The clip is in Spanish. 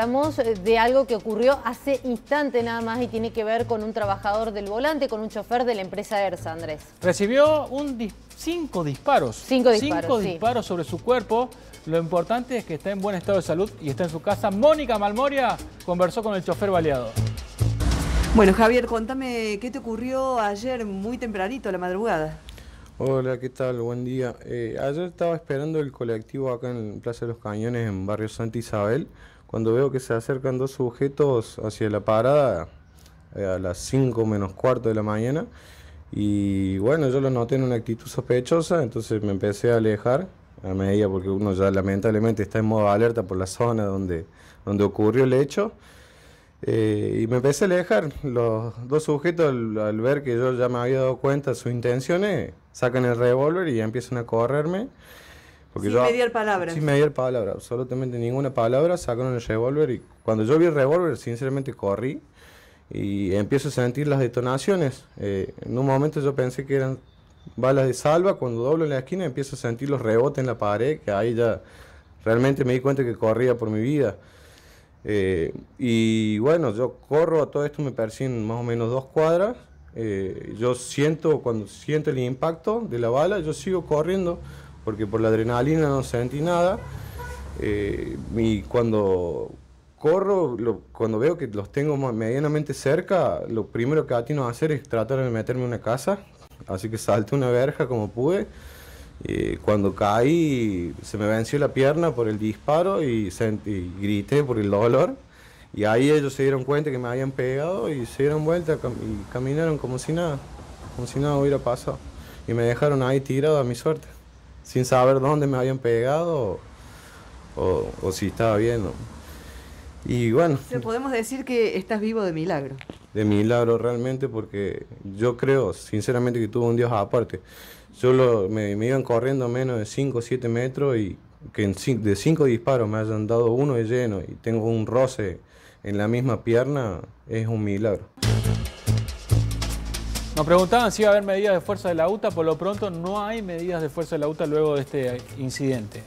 Hablamos eh, de algo que ocurrió hace instante nada más y tiene que ver con un trabajador del volante, con un chofer de la empresa ERSA, Andrés. Recibió un cinco disparos. Cinco disparos, Cinco disparos sobre su cuerpo. Lo importante es que está en buen estado de salud y está en su casa. Mónica Malmoria conversó con el chofer baleado. Bueno, Javier, contame qué te ocurrió ayer muy tempranito, la madrugada. Hola, ¿qué tal? Buen día. Eh, ayer estaba esperando el colectivo acá en Plaza de los Cañones, en Barrio Santa Isabel, cuando veo que se acercan dos sujetos hacia la parada eh, a las 5 menos cuarto de la mañana. Y bueno, yo lo noté en una actitud sospechosa, entonces me empecé a alejar a medida porque uno ya lamentablemente está en modo alerta por la zona donde, donde ocurrió el hecho. Eh, y me empecé a alejar. Los dos sujetos, al, al, ver que yo ya me había dado cuenta de sus intenciones, sacan el revólver y empiezan a correrme. Porque sin palabra. Sin medir palabra, absolutamente ninguna palabra. Sacaron el revólver y cuando yo vi el revólver, sinceramente corrí y empiezo a sentir las detonaciones. Eh, en un momento yo pensé que eran balas de salva. Cuando doblo en la esquina, empiezo a sentir los rebotes en la pared, que ahí ya realmente me di cuenta que corría por mi vida. Eh, y bueno, yo corro, a todo esto me persiguen más o menos dos cuadras eh, yo siento, cuando siento el impacto de la bala, yo sigo corriendo, porque por la adrenalina no sentí nada. Eh, y cuando corro, cuando veo que los tengo medianamente cerca, lo primero que atino a hacer es tratar de meterme en una casa. Así que salté una verja como pude. cuando caí, se me venció la pierna por el disparo y, y grité por el dolor y ahí ellos se dieron cuenta que me habían pegado y se dieron vuelta y caminaron como si nada, como si nada hubiera pasado. Y me dejaron ahí tirado a mi suerte, sin saber dónde me habían pegado o, si estaba bien. Y bueno. te podemos decir que estás vivo de milagro. De milagro realmente porque yo creo sinceramente que tuvo un Dios aparte. solo me, iban corriendo menos de 5 o 7 metros y que en, de 5 disparos me hayan dado uno de lleno y tengo un roce en la misma pierna es un milagro. Nos preguntaban si iba a haber medidas de fuerza de la UTA, por lo pronto no hay medidas de fuerza de la UTA luego de este incidente.